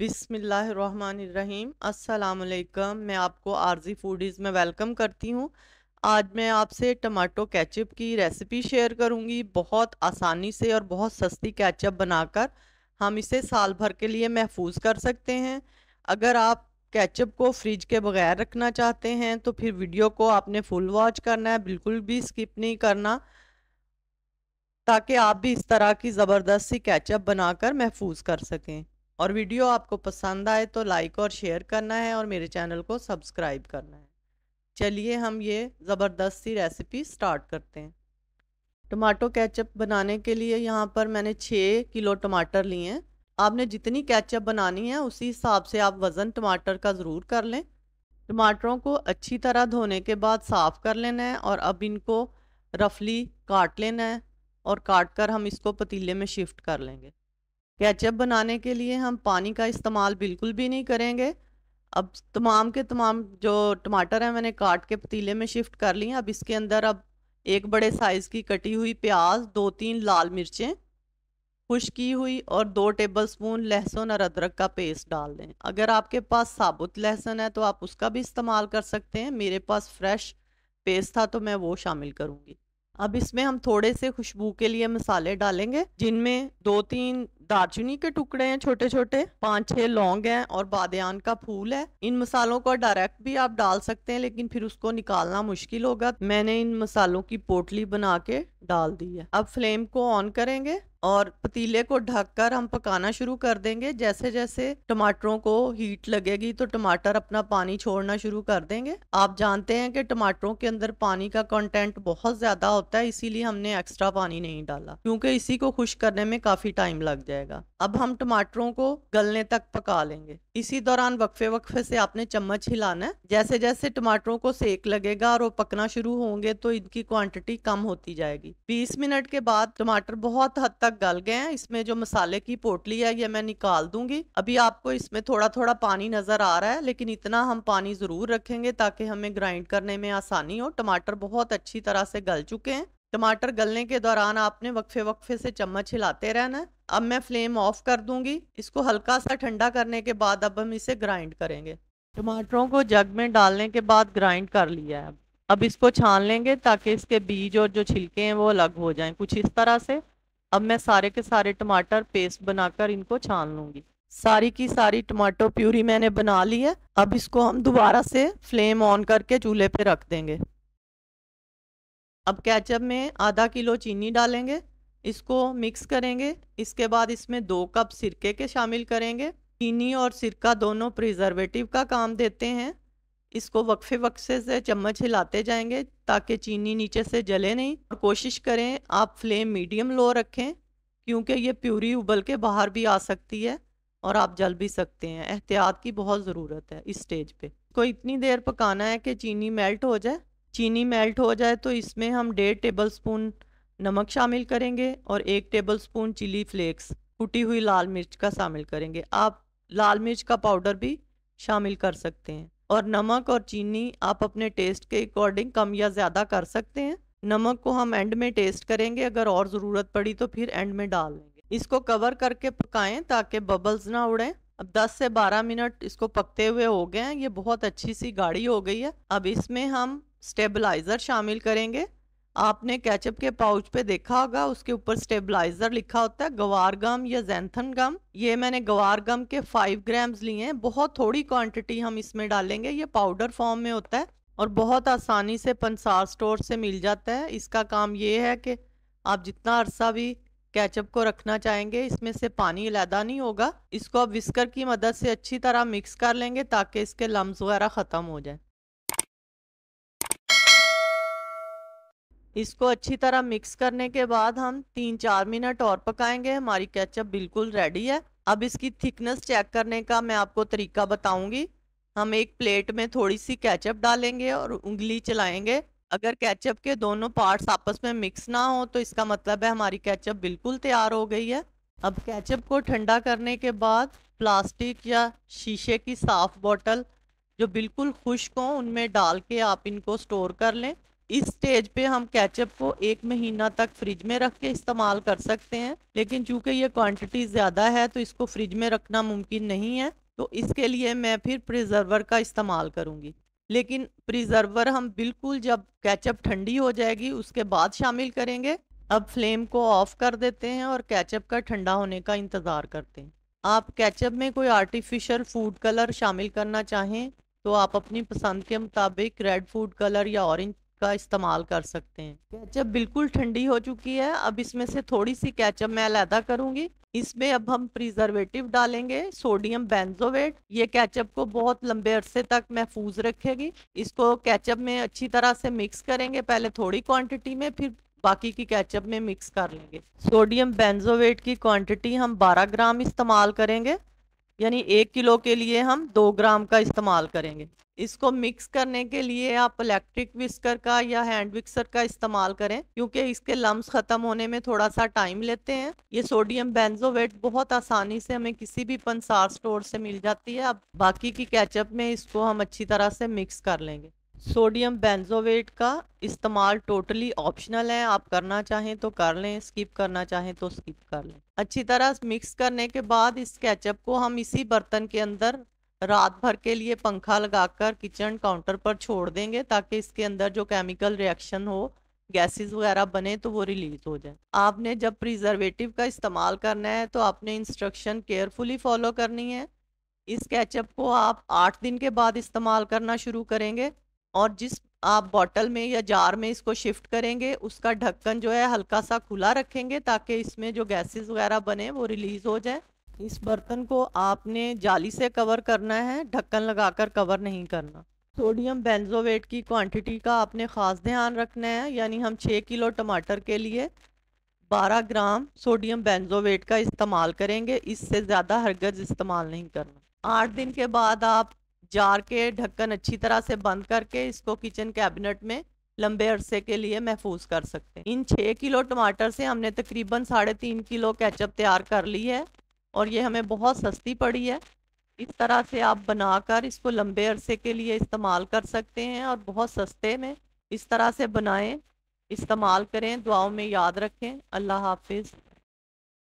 बिसमीम् अस्सलाम मैं आपको आरजी फूडीज़ में वेलकम करती हूँ आज मैं आपसे टमाटो केचप की रेसिपी शेयर करूँगी बहुत आसानी से और बहुत सस्ती केचप बनाकर हम इसे साल भर के लिए महफूज कर सकते हैं अगर आप केचप को फ्रिज के बगैर रखना चाहते हैं तो फिर वीडियो को आपने फुल वॉच करना है बिल्कुल भी स्किप नहीं करना ताकि आप भी इस तरह की ज़बरदस्ती केचप बनाकर महफूज कर सकें और वीडियो आपको पसंद आए तो लाइक और शेयर करना है और मेरे चैनल को सब्सक्राइब करना है चलिए हम ये ज़बरदस्त सी रेसिपी स्टार्ट करते हैं टमाटो केचप बनाने के लिए यहाँ पर मैंने छः किलो टमाटर लिए हैं आपने जितनी केचप बनानी है उसी हिसाब से आप वज़न टमाटर का ज़रूर कर लें टमाटरों को अच्छी तरह धोने के बाद साफ़ कर लेना है और अब इनको रफली काट लेना है और काट कर हम इसको पतीले में शिफ्ट कर लेंगे कैचअप बनाने के लिए हम पानी का इस्तेमाल बिल्कुल भी नहीं करेंगे अब तमाम के तमाम जो टमाटर हैं मैंने काट के पतीले में शिफ्ट कर लिए अब इसके अंदर अब एक बड़े साइज़ की कटी हुई प्याज दो तीन लाल मिर्चें खुश की हुई और दो टेबल स्पून लहसुन और अदरक का पेस्ट डाल दें अगर आपके पास साबुत लहसुन है तो आप उसका भी इस्तेमाल कर सकते हैं मेरे पास फ्रेश पेस्ट था तो मैं वो शामिल करूँगी अब इसमें हम थोड़े से खुशबू के लिए मसाले डालेंगे जिनमें दो तीन दारचीनी के टुकड़े हैं छोटे छोटे पाँच छह लौंग हैं और बादयान का फूल है इन मसालों को डायरेक्ट भी आप डाल सकते हैं लेकिन फिर उसको निकालना मुश्किल होगा मैंने इन मसालों की पोटली बना के डाल दी है अब फ्लेम को ऑन करेंगे और पतीले को ढककर हम पकाना शुरू कर देंगे जैसे जैसे टमाटरों को हीट लगेगी तो टमाटर अपना पानी छोड़ना शुरू कर देंगे आप जानते हैं कि टमाटरों के अंदर पानी का कंटेंट बहुत ज़्यादा होता है इसीलिए हमने एक्स्ट्रा पानी नहीं डाला क्योंकि इसी को खुश करने में काफ़ी टाइम लग जाएगा अब हम टमाटरों को गलने तक पका लेंगे इसी दौरान वक्फे वक्फे से आपने चम्मच हिलाना है जैसे जैसे टमाटरों को सेक लगेगा और वो पकना शुरू होंगे तो इनकी क्वांटिटी कम होती जाएगी बीस मिनट के बाद टमाटर बहुत हद तक तक गल गए हैं इसमें जो मसाले की पोटली है ये मैं निकाल दूंगी अभी आपको इसमें थोड़ा थोड़ा पानी नजर आ रहा है लेकिन इतना हम पानी जरूर रखेंगे ताकि हमें ग्राइंड करने में आसानी हो टमाटर बहुत अच्छी तरह से गल चुके हैं टमाटर गलने के दौरान आपने वक्फे वक्फे से चम्मच हिलाते रहना अब मैं फ्लेम ऑफ कर दूंगी इसको हल्का सा ठंडा करने के बाद अब हम इसे ग्राइंड करेंगे टमाटरों को जग में डालने के बाद ग्राइंड कर लिया है अब इसको छान लेंगे ताकि इसके बीज और जो छिलके हैं वो अलग हो जाएं कुछ इस तरह से अब मैं सारे के सारे टमाटर पेस्ट बनाकर इनको छान लूँगी सारी की सारी टमाटो प्यूरी मैंने बना ली है अब इसको हम दोबारा से फ्लेम ऑन करके चूल्हे पे रख देंगे अब कैचअप में आधा किलो चीनी डालेंगे इसको मिक्स करेंगे इसके बाद इसमें दो कप सिरके के शामिल करेंगे चीनी और सिरका दोनों प्रिजर्वेटिव का काम देते हैं इसको वक्फे वक्से से चम्मच हिलाते जाएंगे ताकि चीनी नीचे से जले नहीं और कोशिश करें आप फ्लेम मीडियम लो रखें क्योंकि ये प्यूरी उबल के बाहर भी आ सकती है और आप जल भी सकते हैं एहतियात की बहुत ज़रूरत है इस स्टेज पे को इतनी देर पकाना है कि चीनी मेल्ट हो जाए चीनी मेल्ट हो जाए तो इसमें हम डेढ़ टेबल स्पून नमक शामिल करेंगे और एक टेबल स्पून चिली फ्लेक्स कुटी हुई लाल मिर्च का शामिल करेंगे आप लाल मिर्च का पाउडर भी शामिल कर सकते हैं और नमक और चीनी आप अपने टेस्ट के अकॉर्डिंग कम या ज़्यादा कर सकते हैं नमक को हम एंड में टेस्ट करेंगे अगर और ज़रूरत पड़ी तो फिर एंड में डाल लेंगे इसको कवर करके पकाएं ताकि बबल्स ना उड़ें अब 10 से 12 मिनट इसको पकते हुए हो गए हैं ये बहुत अच्छी सी गाढ़ी हो गई है अब इसमें हम स्टेबलाइज़र शामिल करेंगे आपने कैचअप के पाउच पे देखा होगा उसके ऊपर स्टेबलाइजर लिखा होता है गवार गम या जैंथन गम ये मैंने गवार गम के फाइव ग्राम्स लिए हैं बहुत थोड़ी क्वांटिटी हम इसमें डालेंगे ये पाउडर फॉर्म में होता है और बहुत आसानी से पंसार स्टोर से मिल जाता है इसका काम ये है कि आप जितना अरसा भी कैचअप को रखना चाहेंगे इसमें से पानी अलहदा नहीं होगा इसको आप विस्कर की मदद से अच्छी तरह मिक्स कर लेंगे ताकि इसके लम्ब वगैरह ख़त्म हो जाए इसको अच्छी तरह मिक्स करने के बाद हम तीन चार मिनट और पकाएंगे हमारी केचप बिल्कुल रेडी है अब इसकी थिकनेस चेक करने का मैं आपको तरीका बताऊंगी हम एक प्लेट में थोड़ी सी केचप डालेंगे और उंगली चलाएंगे अगर केचप के दोनों पार्ट्स आपस में मिक्स ना हो तो इसका मतलब है हमारी केचप बिल्कुल तैयार हो गई है अब केचप को ठंडा करने के बाद प्लास्टिक या शीशे की साफ़ बॉटल जो बिल्कुल खुश्क हों उनमें डाल के आप इनको स्टोर कर लें इस स्टेज पे हम कैचअप को एक महीना तक फ्रिज में रख के इस्तेमाल कर सकते हैं लेकिन चूंकि ये क्वांटिटी ज़्यादा है तो इसको फ्रिज में रखना मुमकिन नहीं है तो इसके लिए मैं फिर प्रिजर्वर का इस्तेमाल करूँगी लेकिन प्रिजर्वर हम बिल्कुल जब कैचअप ठंडी हो जाएगी उसके बाद शामिल करेंगे अब फ्लेम को ऑफ कर देते हैं और कैचअप का ठंडा होने का इंतज़ार करते हैं आप कैचअप में कोई आर्टिफिशियल फूड कलर शामिल करना चाहें तो आप अपनी पसंद के मुताबिक रेड फूड कलर या ऑरेंज का इस्तेमाल कर सकते हैं कैचअप बिल्कुल ठंडी हो चुकी है अब इसमें से थोड़ी सी कैचअप मैं अलहदा करूंगी इसमें अब हम प्रिजर्वेटिव डालेंगे सोडियम बेंजोवेट ये कैचअप को बहुत लंबे अरसे तक महफूज रखेगी इसको कैचअप में अच्छी तरह से मिक्स करेंगे पहले थोड़ी क्वांटिटी में फिर बाकी की कैचअप में मिक्स कर लेंगे सोडियम बेंजोवेट की क्वांटिटी हम 12 ग्राम इस्तेमाल करेंगे यानी एक किलो के लिए हम दो ग्राम का इस्तेमाल करेंगे इसको मिक्स करने के लिए आप इलेक्ट्रिक विस्कर का या हैंड विक्सर का इस्तेमाल करें क्योंकि इसके लम्स ख़त्म होने में थोड़ा सा टाइम लेते हैं ये सोडियम बेंजोवेट बहुत आसानी से हमें किसी भी पंसार स्टोर से मिल जाती है अब बाकी की कैचअप में इसको हम अच्छी तरह से मिक्स कर लेंगे सोडियम बेंजोवेट का इस्तेमाल टोटली ऑप्शनल है आप करना चाहें तो कर लें स्किप करना चाहें तो स्किप कर लें अच्छी तरह मिक्स करने के बाद इस केचप को हम इसी बर्तन के अंदर रात भर के लिए पंखा लगाकर किचन काउंटर पर छोड़ देंगे ताकि इसके अंदर जो केमिकल रिएक्शन हो गैसेस वगैरह बने तो वो रिलीज हो जाए आपने जब प्रिजर्वेटिव का इस्तेमाल करना है तो आपने इंस्ट्रक्शन केयरफुली फॉलो करनी है इस केचप को आप आठ दिन के बाद इस्तेमाल करना शुरू करेंगे और जिस आप बॉटल में या जार में इसको शिफ्ट करेंगे उसका ढक्कन जो है हल्का सा खुला रखेंगे ताकि इसमें जो गैसेस वगैरह बने वो रिलीज़ हो जाए इस बर्तन को आपने जाली से कवर करना है ढक्कन लगाकर कवर नहीं करना सोडियम बेंजोवेट की क्वांटिटी का आपने ख़ास ध्यान रखना है यानी हम 6 किलो टमाटर के लिए 12 ग्राम सोडियम बेंजोवेट का इस्तेमाल करेंगे इससे ज़्यादा हरगज़ इस्तेमाल नहीं करना आठ दिन के बाद आप जार के ढक्कन अच्छी तरह से बंद करके इसको किचन कैबिनेट में लंबे अरसे के लिए महफूज कर सकते हैं इन छः किलो टमाटर से हमने तकरीबन साढ़े तीन किलो कैचअप तैयार कर ली है और ये हमें बहुत सस्ती पड़ी है इस तरह से आप बनाकर इसको लंबे अरसे के लिए इस्तेमाल कर सकते हैं और बहुत सस्ते में इस तरह से बनाएं इस्तेमाल करें दुआओं में याद रखें अल्लाह हाफिज़